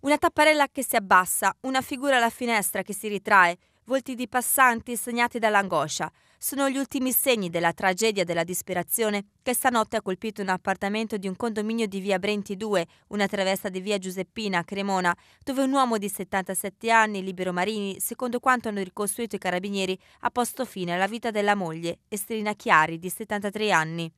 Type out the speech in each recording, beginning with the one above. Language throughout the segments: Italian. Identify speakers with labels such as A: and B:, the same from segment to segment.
A: Una tapparella che si abbassa, una figura alla finestra che si ritrae, volti di passanti segnati dall'angoscia. Sono gli ultimi segni della tragedia della disperazione che stanotte ha colpito un appartamento di un condominio di via Brenti 2, una traversa di via Giuseppina a Cremona, dove un uomo di 77 anni, Libero Marini, secondo quanto hanno ricostruito i carabinieri, ha posto fine alla vita della moglie, Estrina Chiari, di 73 anni.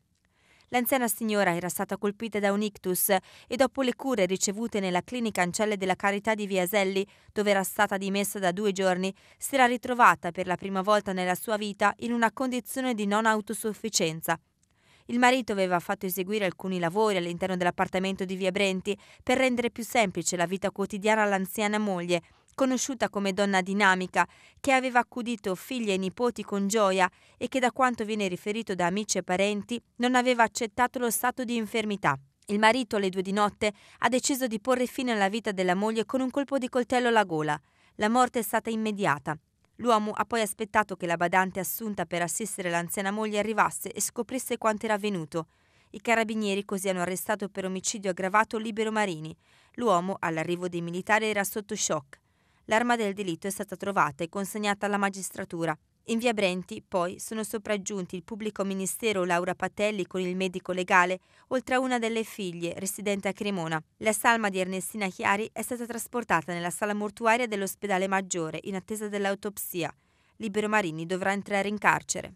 A: L'anziana signora era stata colpita da un ictus e dopo le cure ricevute nella clinica Ancelle della Carità di Viaselli, dove era stata dimessa da due giorni, si era ritrovata per la prima volta nella sua vita in una condizione di non autosufficienza. Il marito aveva fatto eseguire alcuni lavori all'interno dell'appartamento di Via Brenti per rendere più semplice la vita quotidiana all'anziana moglie – conosciuta come donna dinamica, che aveva accudito figli e nipoti con gioia e che da quanto viene riferito da amici e parenti non aveva accettato lo stato di infermità. Il marito alle due di notte ha deciso di porre fine alla vita della moglie con un colpo di coltello alla gola. La morte è stata immediata. L'uomo ha poi aspettato che la badante assunta per assistere l'anziana moglie arrivasse e scoprisse quanto era avvenuto. I carabinieri così hanno arrestato per omicidio aggravato Libero Marini. L'uomo, all'arrivo dei militari, era sotto shock. L'arma del delitto è stata trovata e consegnata alla magistratura. In via Brenti, poi, sono sopraggiunti il pubblico ministero Laura Patelli con il medico legale, oltre a una delle figlie, residente a Cremona. La salma di Ernestina Chiari è stata trasportata nella sala mortuaria dell'ospedale maggiore in attesa dell'autopsia. Libero Marini dovrà entrare in carcere.